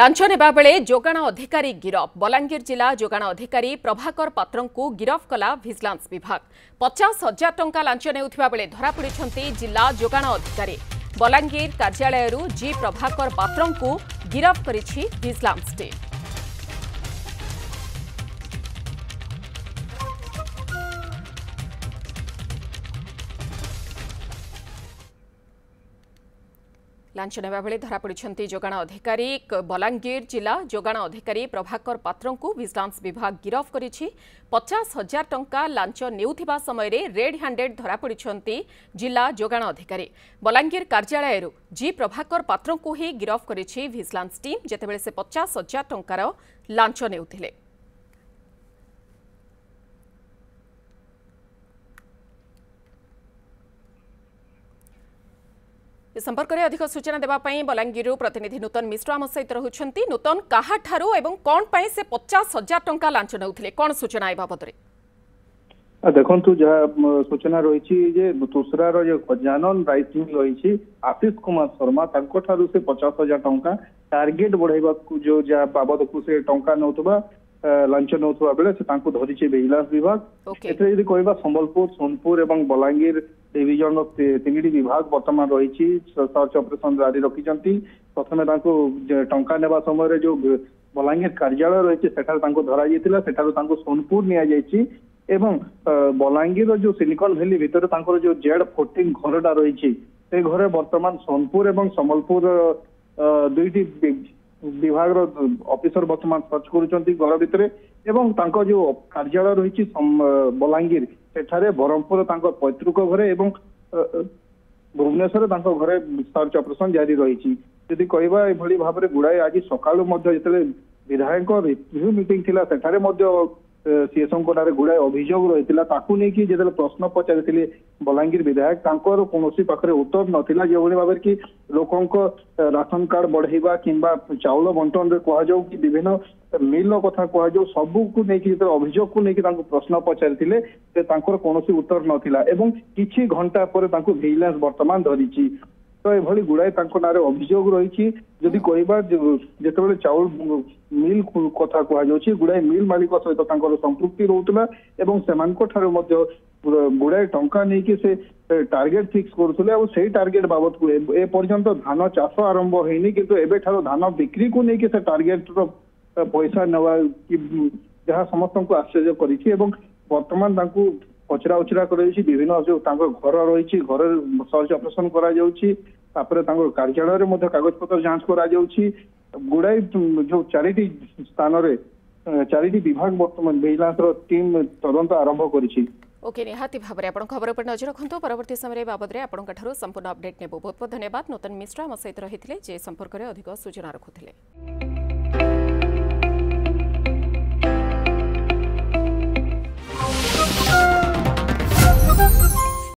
ଲାଞ୍ଚ ନେବା ବେଳେ ଯୋଗାଣ ଅଧିକାରୀ ଗିରଫ ବଲାଙ୍ଗୀର ଜିଲ୍ଲା ଯୋଗାଣ ଅଧିକାରୀ ପ୍ରଭାକର ପାତ୍ରଙ୍କୁ ଗିରଫ କଲା ଭିଜିଲାନ୍ସ ବିଭାଗ ପଚାଶ ହଜାର ଟଙ୍କା ଲାଞ୍ଚ ନେଉଥିବା ବେଳେ ଧରାପଡ଼ିଛନ୍ତି ଜିଲ୍ଲା ଯୋଗାଣ ଅଧିକାରୀ ବଲାଙ୍ଗୀର କାର୍ଯ୍ୟାଳୟରୁ ଜି ପ୍ରଭାକର ପାତ୍ରଙ୍କୁ ଗିରଫ କରିଛି ଭିଜିଲାନ୍ସ ଟିମ୍ ଲାଞ୍ଚ ନେବା ବେଳେ ଧରାପଡ଼ିଛନ୍ତି ଯୋଗାଣ ଅଧିକାରୀ ବଲାଙ୍ଗୀର ଜିଲ୍ଲା ଯୋଗାଣ ଅଧିକାରୀ ପ୍ରଭାକର ପାତ୍ରଙ୍କୁ ଭିଜିଲାନ୍ସ ବିଭାଗ ଗିରଫ କରିଛି ପଚାଶ ହଜାର ଟଙ୍କା ଲାଞ୍ଚ ନେଉଥିବା ସମୟରେ ରେଡ୍ ହ୍ୟାଣ୍ଡେଡ୍ ଧରାପଡ଼ିଛନ୍ତି ଜିଲ୍ଲା ଯୋଗାଣ ଅଧିକାରୀ ବଲାଙ୍ଗୀର କାର୍ଯ୍ୟାଳୟରୁ ଜି ପ୍ରଭାକର ପାତ୍ରଙ୍କୁ ହିଁ ଗିରଫ କରିଛି ଭିଜିଲାନ୍ସ ଟିମ୍ ଯେତେବେଳେ ସେ ପଚାଶ ହଜାର ଟଙ୍କାର ଲାଞ୍ଚ ନେଉଥିଲେ সম্পর্কের অধিক সূচনা দেওয়া বলাঙ্গীর প্রতিনিধি নূতন মিশ্র আম সহ রয়েছেন নূতন কাহাঠার এবং কণ পাই সে পচাশ হাজার টঙ্কা লাঞ্চ নেউলে কণ সূচনা এ বাবদরে দেখন্তু যা সূচনা রয়েছে যে তুসরার যে গজানন রাইস মিল রয়েছে আশিষ কুমার শর্মা তাঙ্কঠারু সে পচাশ হাজার টঙ্কা টার্গেট বড়াইবাকু যে যা বাবদকু সে টঙ্কা নেউথবা ଲାଞ୍ଚ ନେଉଥିବା ବେଳେ ସେ ତାଙ୍କୁ ଧରିଛି ଭିଜିଲାନ୍ସ ବିଭାଗ ଏଥିରେ ଯଦି କହିବା ସମ୍ବଲପୁର ସୋନପୁର ଏବଂ ବଲାଙ୍ଗୀର ଡିଭିଜନର ତିଙ୍ଗିଡି ବିଭାଗ ବର୍ତ୍ତମାନ ରହିଛି ସର୍ଚ୍ଚ ଅପରେସନ ଜାରି ରଖିଛନ୍ତି ପ୍ରଥମେ ତାଙ୍କୁ ଟଙ୍କା ନେବା ସମୟରେ ଯୋଉ ବଲାଙ୍ଗୀର କାର୍ଯ୍ୟାଳୟ ରହିଛି ସେଠାରେ ତାଙ୍କୁ ଧରାଯାଇଥିଲା ସେଠାରୁ ତାଙ୍କୁ ସୋନପୁର ନିଆଯାଇଛି ଏବଂ ବଲାଙ୍ଗୀରର ଯୋଉ ସିଲିକନ ଭ୍ୟାଲି ଭିତରେ ତାଙ୍କର ଯୋଉ ଜେଡ୍ ଫୋର୍ଟିନ୍ ଘରଟା ରହିଛି ସେ ଘରେ ବର୍ତ୍ତମାନ ସୋନପୁର ଏବଂ ସମ୍ବଲପୁର ଦୁଇଟି ବିଭାଗର ଅଫିସର ବର୍ତ୍ତମାନ ସର୍ଚ୍ଚ କରୁଛନ୍ତି ଘର ଭିତରେ ଏବଂ ତାଙ୍କ ଯୋଉ କାର୍ଯ୍ୟାଳୟ ରହିଛି ବଲାଙ୍ଗୀର ସେଠାରେ ବ୍ରହ୍ମପୁର ତାଙ୍କ ପୈତୃକ ଘରେ ଏବଂ ଭୁବନେଶ୍ୱର ତାଙ୍କ ଘରେ ସର୍ଚ୍ଚ ଅପରେସନ ଜାରି ରହିଛି ଯଦି କହିବା ଏଭଳି ଭାବରେ ଗୁଡ଼ାଏ ଆଜି ସକାଳୁ ମଧ୍ୟ ଯେତେବେଳେ ବିଧାୟକ ରିଭ୍ୟୁ ମିଟିଂ ଥିଲା ସେଠାରେ ମଧ୍ୟ ସିଏସ୍ଓଙ୍କ ନାଁରେ ଗୁଡ଼ାଏ ଅଭିଯୋଗ ରହିଥିଲା ତାକୁ ନେଇକି ଯେତେବେଳେ ପ୍ରଶ୍ନ ପଚାରିଥିଲେ ବଲାଙ୍ଗୀର ବିଧାୟକ ତାଙ୍କର କୌଣସି ପାଖରେ ଉତ୍ତର ନଥିଲା ଯେଉଁଭଳି ଭାବରେ କି ଲୋକଙ୍କ ରାସନ କାର୍ଡ ବଢେଇବା କିମ୍ବା ଚାଉଳ ବଣ୍ଟନରେ କୁହାଯାଉ କି ବିଭିନ୍ନ ମିଲ୍ର କଥା କୁହାଯାଉ ସବୁକୁ ନେଇକି ଯେତେବେଳେ ଅଭିଯୋଗକୁ ନେଇକି ତାଙ୍କୁ ପ୍ରଶ୍ନ ପଚାରିଥିଲେ ସେ ତାଙ୍କର କୌଣସି ଉତ୍ତର ନଥିଲା ଏବଂ କିଛି ଘଣ୍ଟା ପରେ ତାଙ୍କୁ ଭିଜିଲାନ୍ସ ବର୍ତ୍ତମାନ ଧରିଛି ତ ଏଭଳି ଗୁଡ଼ାଏ ତାଙ୍କ ନାଁରେ ଅଭିଯୋଗ ରହିଛି ଯଦି କହିବା ଯେତେବେଳେ ଚାଉଳ ମିଲ୍ କଥା କୁହାଯାଉଛି ଗୁଡ଼ାଏ ମିଲ୍ ମାଲିକ ସହିତ ତାଙ୍କର ସମ୍ପୃକ୍ତି ରହୁଥିଲା ଏବଂ ସେମାନଙ୍କ ଠାରୁ ମଧ୍ୟ ଗୁଡ଼ାଏ ଟଙ୍କା ନେଇକି ସେ ଟାର୍ଗେଟ ଫିକ୍ସ କରୁଥିଲେ ଆଉ ସେଇ ଟାର୍ଗେଟ ବାବଦକୁ ଏ ପର୍ଯ୍ୟନ୍ତ ଧାନ ଚାଷ ଆରମ୍ଭ ହେଇନି କିନ୍ତୁ ଏବେଠାରୁ ଧାନ ବିକ୍ରିକୁ ନେଇକି ସେ ଟାର୍ଗେଟର ପଇସା ନେବା ଯାହା ସମସ୍ତଙ୍କୁ ଆଶ୍ଚର୍ଯ୍ୟ କରିଛି ଏବଂ ବର୍ତ୍ତମାନ ତାଙ୍କୁ ପଚରା ଉଚରା କରାଯାଉଛି ବିଭିନ୍ନ ଯୋଉ ତାଙ୍କ ଘର ରହିଛି ଘରରେ ସର୍ଚ୍ଚ ଅପରେସନ କରାଯାଉଛି ତାପରେ ତାଙ୍କ କାର୍ଯ୍ୟାଳୟରେ ମଧ୍ୟ କାଗଜପତ୍ର ଯାଞ୍ଚ କରାଯାଉଛି ଗୁଡ଼ାଏ ଯୋଉ ଚାରିଟି ସ୍ଥାନରେ ଚାରିটি বিভাগ বর্তমান ভিজিলান্সর টিম তদন্ত আরম্ভ করেছি ওকে নিহাতি ভাবে আপনার খবর উপরে নজর রাখুন পরবর্তী সময় বাবদে আপনার সম্পূর্ণ অপডেট নেব বহুত বহুত ধন্যবাদ নূতন মিশ্র আমার সহ রয়েছে যে সম্পর্কের অধিক সূচনা রাখুলে